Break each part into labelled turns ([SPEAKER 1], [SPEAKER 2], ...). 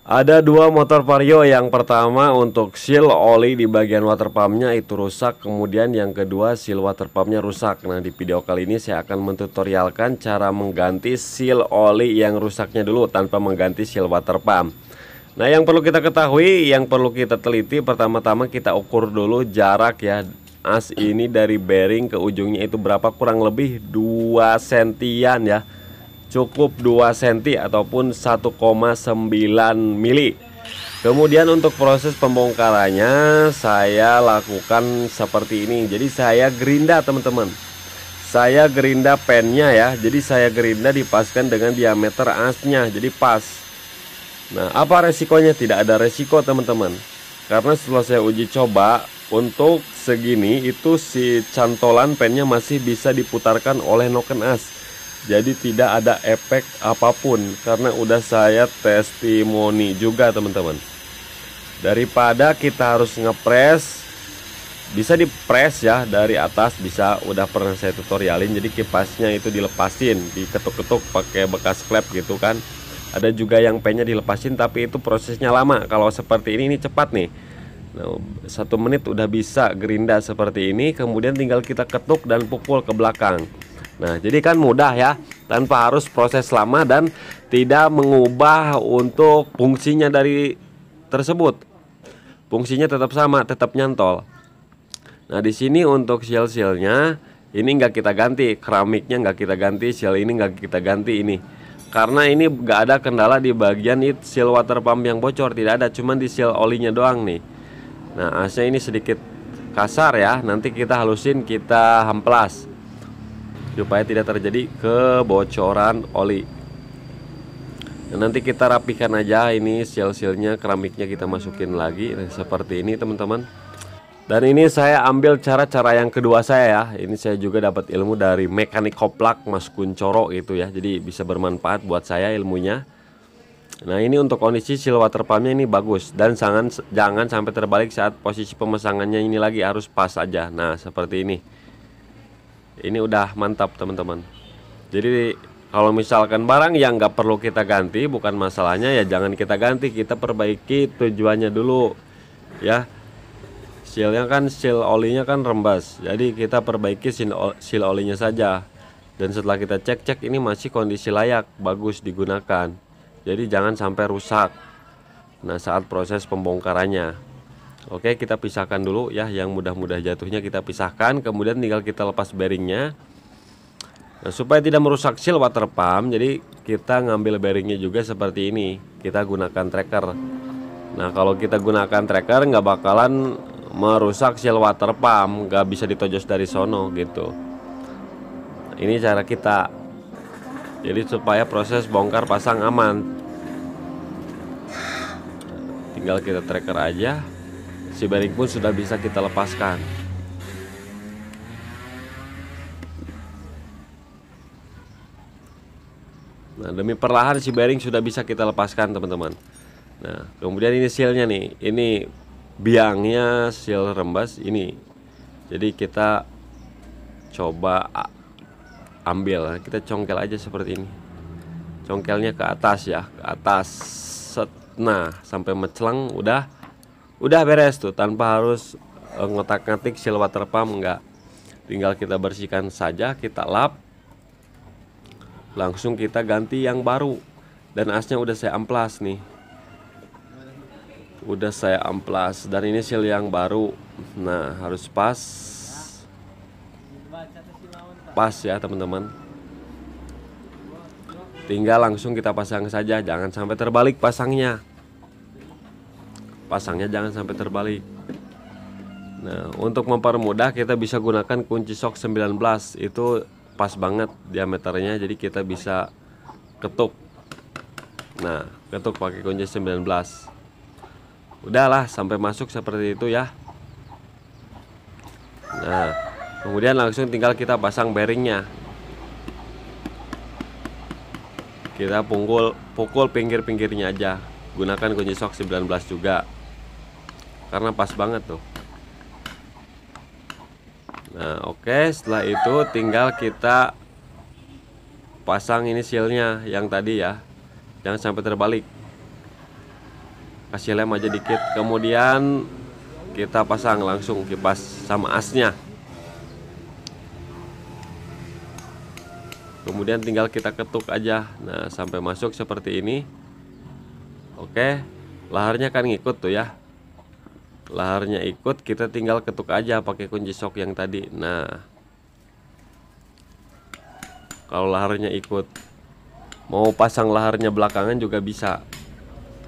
[SPEAKER 1] Ada dua motor vario yang pertama untuk seal oli di bagian water pumpnya itu rusak Kemudian yang kedua seal water pumpnya rusak Nah di video kali ini saya akan mentutorialkan cara mengganti seal oli yang rusaknya dulu tanpa mengganti seal water pump Nah yang perlu kita ketahui yang perlu kita teliti pertama-tama kita ukur dulu jarak ya As ini dari bearing ke ujungnya itu berapa kurang lebih 2 sentian ya cukup 2 cm ataupun 1,9 mili kemudian untuk proses pembongkarannya saya lakukan seperti ini jadi saya gerinda teman-teman saya gerinda pennya ya jadi saya gerinda dipaskan dengan diameter asnya jadi pas nah apa resikonya tidak ada resiko teman-teman karena setelah saya uji coba untuk segini itu si cantolan pennya masih bisa diputarkan oleh noken as jadi tidak ada efek apapun karena udah saya testimoni juga teman-teman. Daripada kita harus ngepres bisa dipres ya dari atas bisa udah pernah saya tutorialin jadi kipasnya itu dilepasin diketuk-ketuk pakai bekas klep gitu kan ada juga yang pennya dilepasin tapi itu prosesnya lama kalau seperti ini ini cepat nih nah, satu menit udah bisa gerinda seperti ini kemudian tinggal kita ketuk dan pukul ke belakang Nah, jadi kan mudah ya, tanpa harus proses lama dan tidak mengubah untuk fungsinya dari tersebut. Fungsinya tetap sama, tetap nyantol. Nah, di sini untuk seal-sealnya ini nggak kita ganti, keramiknya nggak kita ganti, seal ini nggak kita ganti ini. Karena ini nggak ada kendala di bagian it seal water pump yang bocor, tidak ada, cuman di seal olinya doang nih. Nah, asnya ini sedikit kasar ya, nanti kita halusin, kita hamplas supaya tidak terjadi kebocoran oli dan nanti kita rapikan aja ini seal-sealnya keramiknya kita masukin lagi nah, seperti ini teman-teman dan ini saya ambil cara-cara yang kedua saya ya ini saya juga dapat ilmu dari mekanik koplak mas kuncoro gitu ya jadi bisa bermanfaat buat saya ilmunya Nah ini untuk kondisi seal water pumpnya ini bagus dan jangan jangan sampai terbalik saat posisi pemasangannya ini lagi harus pas aja. Nah seperti ini ini udah mantap teman-teman jadi kalau misalkan barang yang nggak perlu kita ganti bukan masalahnya ya jangan kita ganti kita perbaiki tujuannya dulu ya sealnya kan seal olinya kan rembas jadi kita perbaiki seal olinya saja dan setelah kita cek-cek ini masih kondisi layak bagus digunakan jadi jangan sampai rusak nah saat proses pembongkarannya Oke, kita pisahkan dulu ya yang mudah-mudah jatuhnya kita pisahkan, kemudian tinggal kita lepas bearingnya. Nah, supaya tidak merusak seal water pump, jadi kita ngambil bearingnya juga seperti ini. Kita gunakan tracker. Nah, kalau kita gunakan tracker nggak bakalan merusak seal water pump, nggak bisa ditojos dari sono gitu. Nah, ini cara kita. Jadi supaya proses bongkar pasang aman. Tinggal kita tracker aja si bearing pun sudah bisa kita lepaskan nah demi perlahan si bearing sudah bisa kita lepaskan teman-teman nah kemudian ini sealnya nih ini biangnya seal rembas ini jadi kita coba ambil kita congkel aja seperti ini congkelnya ke atas ya ke atas set nah sampai mecelang udah udah beres tuh tanpa harus eh, ngotak-ngatik seal water pump enggak tinggal kita bersihkan saja kita lap langsung kita ganti yang baru dan asnya udah saya amplas nih udah saya amplas dan ini seal yang baru nah harus pas pas ya teman-teman tinggal langsung kita pasang saja jangan sampai terbalik pasangnya pasangnya jangan sampai terbalik Nah untuk mempermudah kita bisa gunakan kunci sok 19 itu pas banget diameternya jadi kita bisa ketuk nah ketuk pakai kunci 19 udahlah sampai masuk seperti itu ya nah kemudian langsung tinggal kita pasang bearingnya kita punggol, pukul pinggir-pinggirnya aja gunakan kunci sok 19 juga karena pas banget tuh nah oke okay, setelah itu tinggal kita pasang ini sealnya yang tadi ya jangan sampai terbalik kasih lem aja dikit kemudian kita pasang langsung kipas sama asnya kemudian tinggal kita ketuk aja nah sampai masuk seperti ini oke laharnya kan ngikut tuh ya laharnya ikut kita tinggal ketuk aja pakai kunci sok yang tadi nah kalau laharnya ikut mau pasang laharnya belakangan juga bisa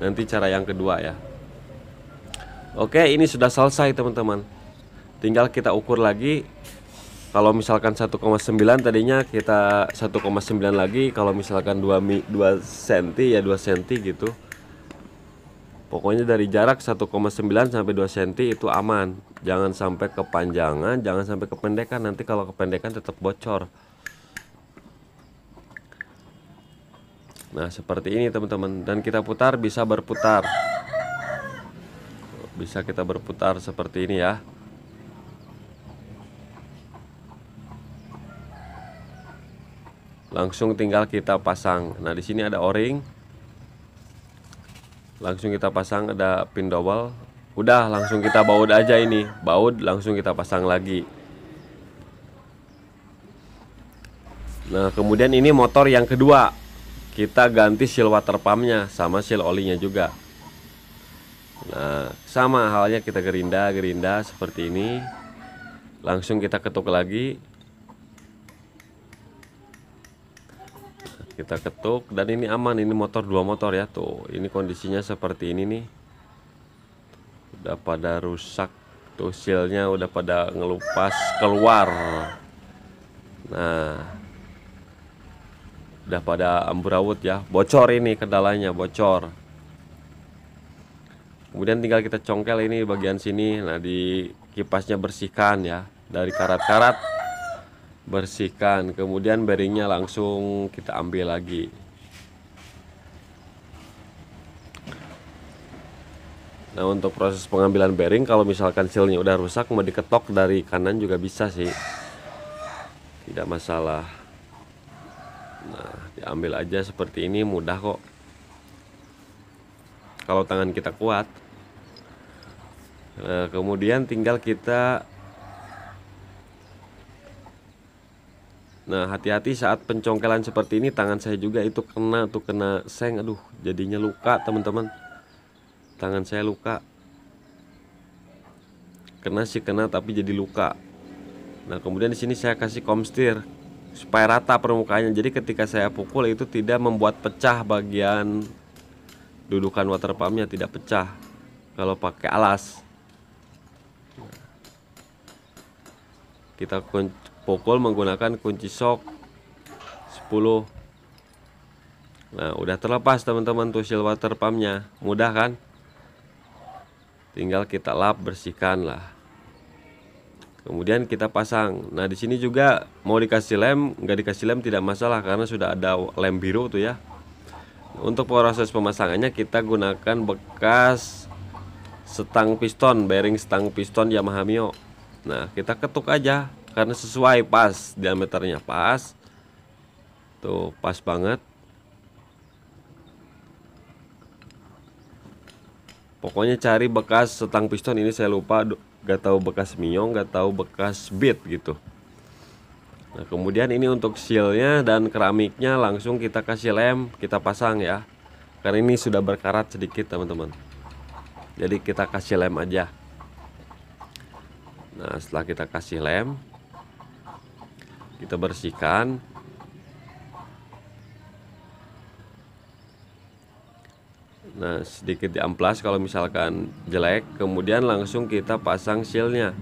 [SPEAKER 1] nanti cara yang kedua ya oke ini sudah selesai teman-teman tinggal kita ukur lagi kalau misalkan 1,9 tadinya kita 1,9 lagi kalau misalkan 2 2 cm ya 2 cm gitu Pokoknya dari jarak 1,9 sampai 2 cm itu aman. Jangan sampai kepanjangan, jangan sampai kependekan. Nanti kalau kependekan tetap bocor. Nah, seperti ini teman-teman. Dan kita putar bisa berputar. Bisa kita berputar seperti ini ya. Langsung tinggal kita pasang. Nah, di sini ada o-ring langsung kita pasang ada pin double, udah langsung kita baut aja ini baut langsung kita pasang lagi nah kemudian ini motor yang kedua kita ganti seal water pumpnya sama seal olinya juga nah sama halnya kita gerinda gerinda seperti ini langsung kita ketuk lagi kita ketuk dan ini aman ini motor dua motor ya tuh ini kondisinya seperti ini nih udah pada rusak tuh sealnya udah pada ngelupas keluar nah udah pada amburawut ya bocor ini kendalanya bocor kemudian tinggal kita congkel ini bagian sini nah di kipasnya bersihkan ya dari karat-karat bersihkan kemudian bearingnya langsung kita ambil lagi Nah untuk proses pengambilan bearing kalau misalkan sealnya udah rusak mau diketok dari kanan juga bisa sih tidak masalah Nah diambil aja seperti ini mudah kok kalau tangan kita kuat nah, kemudian tinggal kita Nah, hati-hati saat pencongkelan seperti ini tangan saya juga itu kena tuh kena seng. Aduh, jadinya luka, teman-teman. Tangan saya luka. Kena sih kena tapi jadi luka. Nah, kemudian di sini saya kasih komstir supaya rata permukaannya. Jadi ketika saya pukul itu tidak membuat pecah bagian dudukan water pumpnya tidak pecah kalau pakai alas. Kita pukul menggunakan kunci sok 10 Nah udah terlepas teman-teman tuh silwater water pumpnya Mudah kan Tinggal kita lap bersihkan lah Kemudian kita pasang Nah di sini juga mau dikasih lem nggak dikasih lem tidak masalah karena sudah ada lem biru tuh ya Untuk proses pemasangannya kita gunakan bekas Setang piston bearing setang piston Yamaha Mio Nah kita ketuk aja karena sesuai pas diameternya pas tuh pas banget pokoknya cari bekas setang piston ini saya lupa gak tahu bekas minyong gak tahu bekas bit gitu Nah kemudian ini untuk sealnya dan keramiknya langsung kita kasih lem kita pasang ya Karena ini sudah berkarat sedikit teman-teman Jadi kita kasih lem aja Nah setelah kita kasih lem kita bersihkan nah sedikit di amplas kalau misalkan jelek kemudian langsung kita pasang sealnya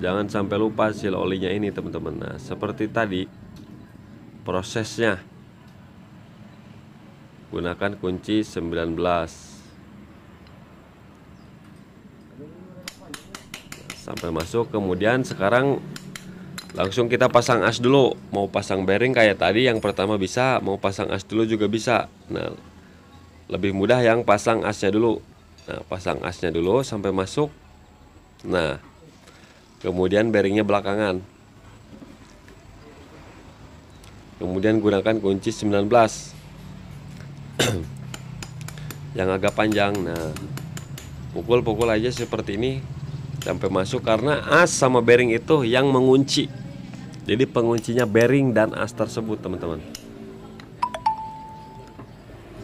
[SPEAKER 1] jangan sampai lupa seal olinya ini teman-teman nah seperti tadi prosesnya gunakan kunci 19 sampai masuk kemudian sekarang langsung kita pasang as dulu mau pasang bearing kayak tadi yang pertama bisa mau pasang as dulu juga bisa nah lebih mudah yang pasang asnya dulu nah pasang asnya dulu sampai masuk nah kemudian bearingnya belakangan kemudian gunakan kunci 19 yang agak panjang nah pukul-pukul aja seperti ini sampai masuk karena as sama bearing itu yang mengunci jadi penguncinya bearing dan as tersebut teman-teman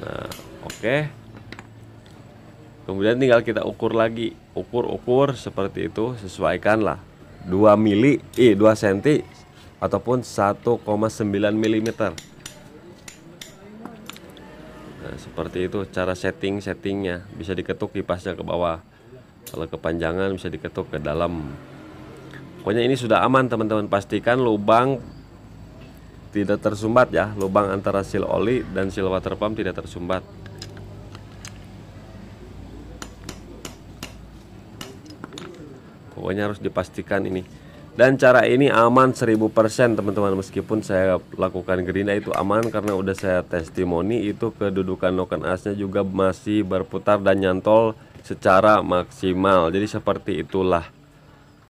[SPEAKER 1] Nah oke okay. Kemudian tinggal kita ukur lagi Ukur-ukur seperti itu sesuaikanlah 2 mili, eh, 2 cm ataupun 1,9 mm nah, seperti itu cara setting-settingnya bisa diketuk kipasnya ke bawah kalau kepanjangan bisa diketuk ke dalam pokoknya ini sudah aman teman-teman pastikan lubang tidak tersumbat ya lubang antara seal oli dan seal water pump tidak tersumbat pokoknya harus dipastikan ini dan cara ini aman 1000% teman-teman meskipun saya lakukan gerinda itu aman karena udah saya testimoni itu kedudukan noken asnya juga masih berputar dan nyantol secara maksimal jadi seperti itulah